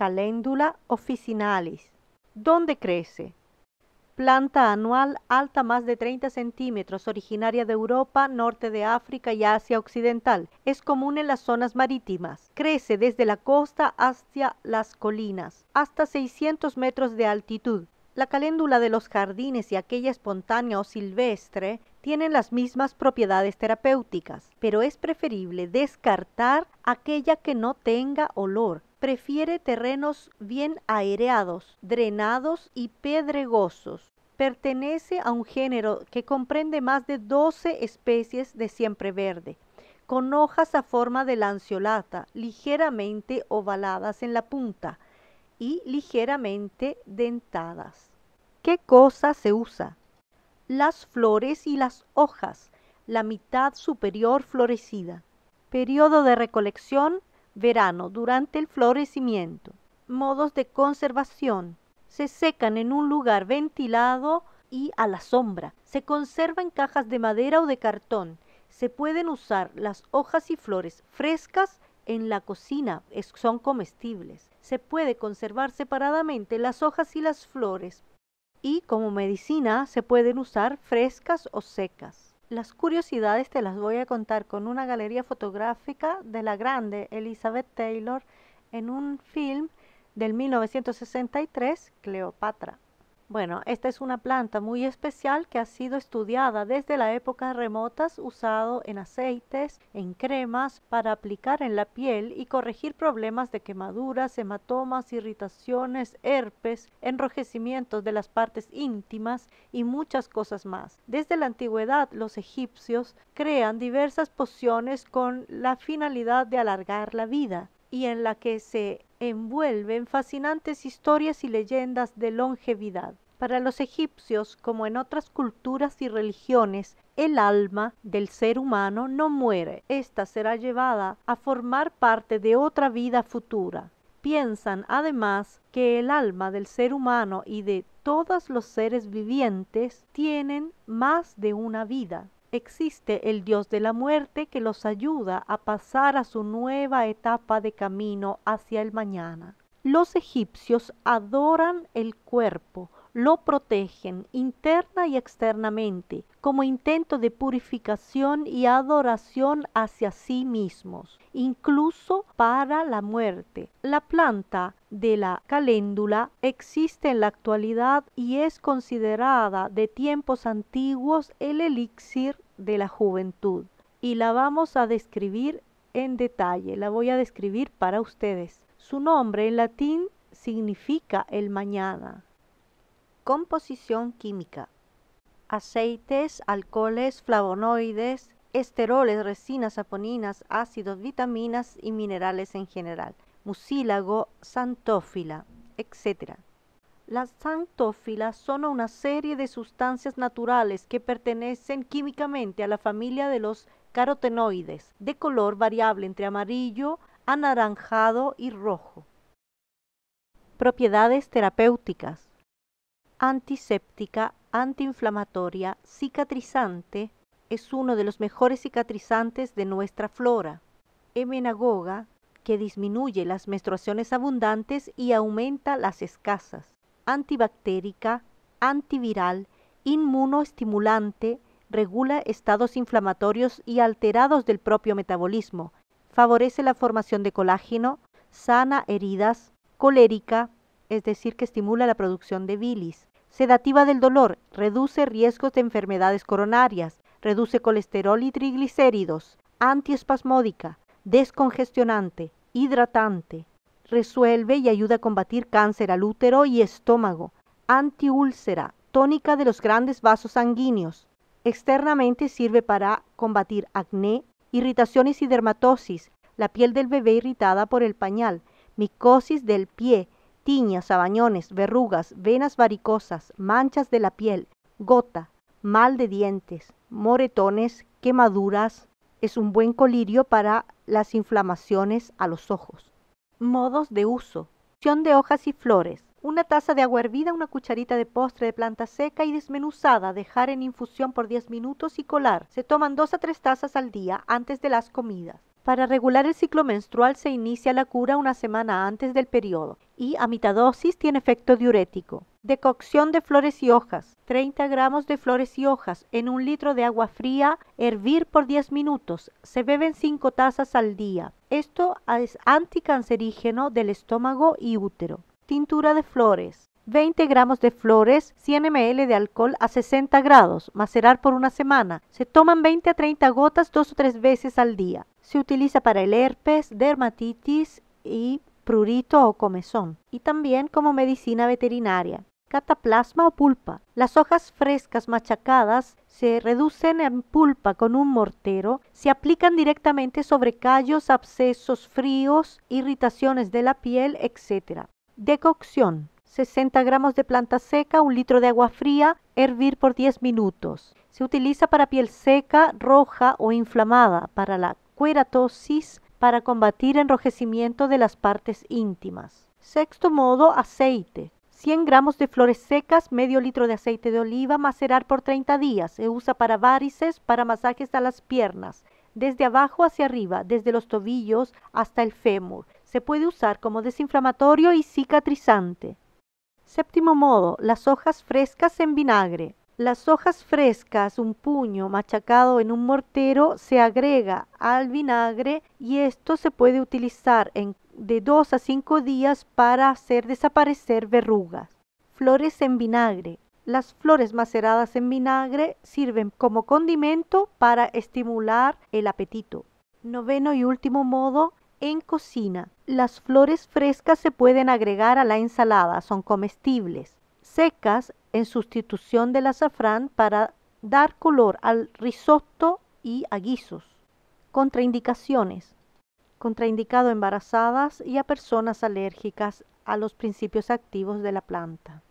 Calendula officinalis. ¿Dónde crece? Planta anual alta más de 30 centímetros, originaria de Europa, norte de África y Asia Occidental. Es común en las zonas marítimas. Crece desde la costa hacia las colinas, hasta 600 metros de altitud. La caléndula de los jardines y aquella espontánea o silvestre tienen las mismas propiedades terapéuticas, pero es preferible descartar aquella que no tenga olor. Prefiere terrenos bien aereados, drenados y pedregosos. Pertenece a un género que comprende más de 12 especies de siempreverde, con hojas a forma de lanceolata, ligeramente ovaladas en la punta y ligeramente dentadas. ¿Qué cosa se usa? Las flores y las hojas, la mitad superior florecida. Periodo de recolección, verano, durante el florecimiento. Modos de conservación. Se secan en un lugar ventilado y a la sombra. Se conserva en cajas de madera o de cartón. Se pueden usar las hojas y flores frescas en la cocina, son comestibles. Se puede conservar separadamente las hojas y las flores y como medicina se pueden usar frescas o secas. Las curiosidades te las voy a contar con una galería fotográfica de la grande Elizabeth Taylor en un film del 1963, Cleopatra. Bueno, esta es una planta muy especial que ha sido estudiada desde la época remotas, usado en aceites, en cremas, para aplicar en la piel y corregir problemas de quemaduras, hematomas, irritaciones, herpes, enrojecimientos de las partes íntimas y muchas cosas más. Desde la antigüedad, los egipcios crean diversas pociones con la finalidad de alargar la vida y en la que se envuelven fascinantes historias y leyendas de longevidad. Para los egipcios, como en otras culturas y religiones, el alma del ser humano no muere. Esta será llevada a formar parte de otra vida futura. Piensan además que el alma del ser humano y de todos los seres vivientes tienen más de una vida. Existe el Dios de la muerte que los ayuda a pasar a su nueva etapa de camino hacia el mañana. Los egipcios adoran el cuerpo, lo protegen interna y externamente como intento de purificación y adoración hacia sí mismos, incluso para la muerte. La planta de la caléndula existe en la actualidad y es considerada de tiempos antiguos el elixir de la juventud. Y la vamos a describir en detalle, la voy a describir para ustedes. Su nombre en latín significa el mañana composición química. Aceites, alcoholes, flavonoides, esteroles, resinas, saponinas, ácidos, vitaminas y minerales en general, mucílago, santófila, etc. Las santófilas son una serie de sustancias naturales que pertenecen químicamente a la familia de los carotenoides, de color variable entre amarillo, anaranjado y rojo. Propiedades terapéuticas antiséptica, antiinflamatoria, cicatrizante, es uno de los mejores cicatrizantes de nuestra flora. Hemenagoga, que disminuye las menstruaciones abundantes y aumenta las escasas. Antibactérica, antiviral, inmunoestimulante, regula estados inflamatorios y alterados del propio metabolismo, favorece la formación de colágeno, sana heridas, colérica, es decir, que estimula la producción de bilis, Sedativa del dolor, reduce riesgos de enfermedades coronarias, reduce colesterol y triglicéridos, antiespasmódica, descongestionante, hidratante, resuelve y ayuda a combatir cáncer al útero y estómago, antiúlcera, tónica de los grandes vasos sanguíneos. Externamente sirve para combatir acné, irritaciones y dermatosis, la piel del bebé irritada por el pañal, micosis del pie, tiñas, abañones, verrugas, venas varicosas, manchas de la piel, gota, mal de dientes, moretones, quemaduras, es un buen colirio para las inflamaciones a los ojos. Modos de uso. infusión de hojas y flores. Una taza de agua hervida, una cucharita de postre de planta seca y desmenuzada, dejar en infusión por 10 minutos y colar. Se toman 2 a 3 tazas al día antes de las comidas. Para regular el ciclo menstrual se inicia la cura una semana antes del periodo y a mitad dosis tiene efecto diurético. Decocción de flores y hojas. 30 gramos de flores y hojas en un litro de agua fría, hervir por 10 minutos. Se beben 5 tazas al día. Esto es anticancerígeno del estómago y útero. Tintura de flores. 20 gramos de flores, 100 ml de alcohol a 60 grados, macerar por una semana. Se toman 20 a 30 gotas dos o tres veces al día. Se utiliza para el herpes, dermatitis y prurito o comezón, y también como medicina veterinaria. Cataplasma o pulpa. Las hojas frescas machacadas se reducen en pulpa con un mortero, se aplican directamente sobre callos, abscesos fríos, irritaciones de la piel, etc. Decocción. 60 gramos de planta seca, un litro de agua fría, hervir por 10 minutos. Se utiliza para piel seca, roja o inflamada, para la cueratosis, para combatir enrojecimiento de las partes íntimas. Sexto modo, aceite. 100 gramos de flores secas, medio litro de aceite de oliva, macerar por 30 días. Se usa para varices, para masajes a las piernas, desde abajo hacia arriba, desde los tobillos hasta el fémur. Se puede usar como desinflamatorio y cicatrizante. Séptimo modo, las hojas frescas en vinagre. Las hojas frescas, un puño machacado en un mortero, se agrega al vinagre y esto se puede utilizar en, de 2 a 5 días para hacer desaparecer verrugas. Flores en vinagre. Las flores maceradas en vinagre sirven como condimento para estimular el apetito. Noveno y último modo, en cocina. Las flores frescas se pueden agregar a la ensalada, son comestibles. Secas en sustitución del azafrán para dar color al risotto y a guisos. Contraindicaciones. Contraindicado a embarazadas y a personas alérgicas a los principios activos de la planta.